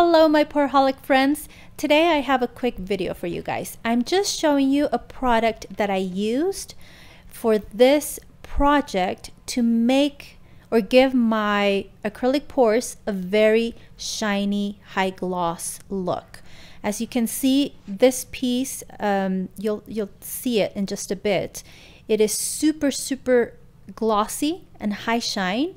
Hello my holic friends! Today I have a quick video for you guys. I'm just showing you a product that I used for this project to make or give my acrylic pores a very shiny high gloss look. As you can see this piece, um, you'll, you'll see it in just a bit. It is super super glossy and high shine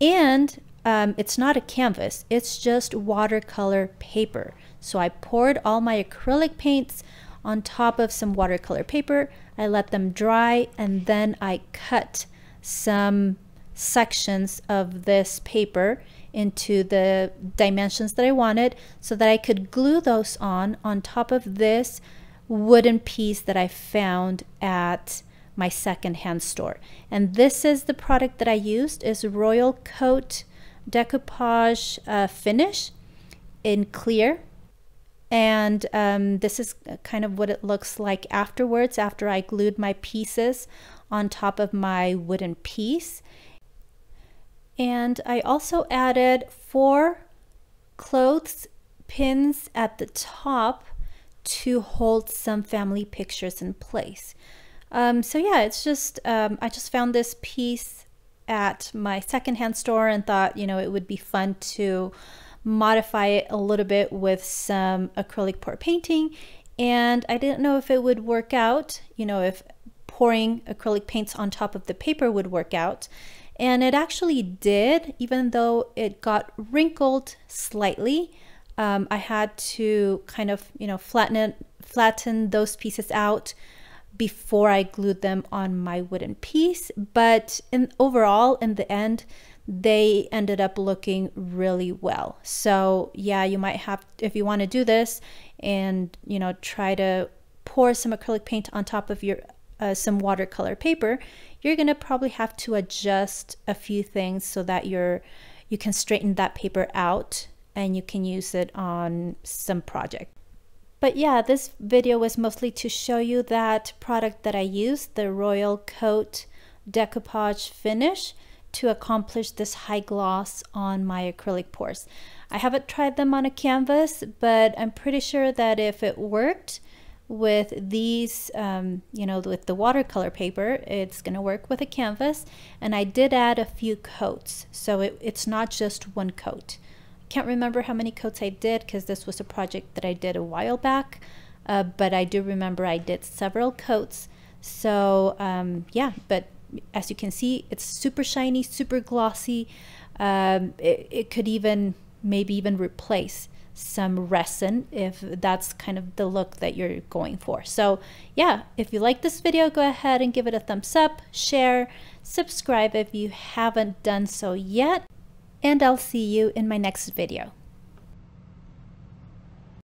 and um, it's not a canvas, it's just watercolor paper. So I poured all my acrylic paints on top of some watercolor paper. I let them dry and then I cut some sections of this paper into the dimensions that I wanted so that I could glue those on on top of this wooden piece that I found at my secondhand store. And this is the product that I used is Royal Coat decoupage uh, finish in clear. And um, this is kind of what it looks like afterwards after I glued my pieces on top of my wooden piece. And I also added four clothes pins at the top to hold some family pictures in place. Um, so yeah, it's just, um, I just found this piece at my secondhand store and thought, you know, it would be fun to modify it a little bit with some acrylic pour painting. And I didn't know if it would work out, you know, if pouring acrylic paints on top of the paper would work out. And it actually did, even though it got wrinkled slightly. Um, I had to kind of, you know, flatten it, flatten those pieces out before I glued them on my wooden piece. But in, overall, in the end, they ended up looking really well. So yeah, you might have, if you want to do this and, you know, try to pour some acrylic paint on top of your uh, some watercolor paper, you're gonna probably have to adjust a few things so that you're you can straighten that paper out and you can use it on some project. But yeah, this video was mostly to show you that product that I used, the Royal Coat Decoupage Finish, to accomplish this high gloss on my acrylic pores. I haven't tried them on a canvas, but I'm pretty sure that if it worked with these, um, you know, with the watercolor paper, it's going to work with a canvas. And I did add a few coats, so it, it's not just one coat can't remember how many coats I did because this was a project that I did a while back, uh, but I do remember I did several coats. So um, yeah, but as you can see, it's super shiny, super glossy. Um, it, it could even maybe even replace some resin if that's kind of the look that you're going for. So yeah, if you like this video, go ahead and give it a thumbs up, share, subscribe if you haven't done so yet and I'll see you in my next video.